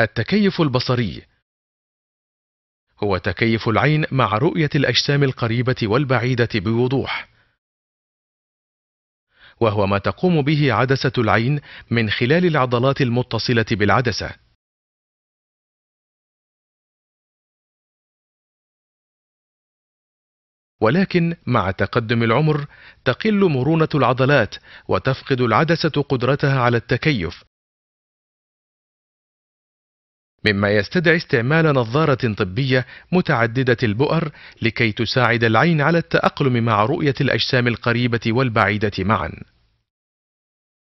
التكيف البصري هو تكيف العين مع رؤية الأجسام القريبة والبعيدة بوضوح وهو ما تقوم به عدسة العين من خلال العضلات المتصلة بالعدسة ولكن مع تقدم العمر تقل مرونة العضلات وتفقد العدسة قدرتها على التكيف مما يستدعي استعمال نظارة طبية متعددة البؤر لكي تساعد العين على التأقلم مع رؤية الأجسام القريبة والبعيدة معًا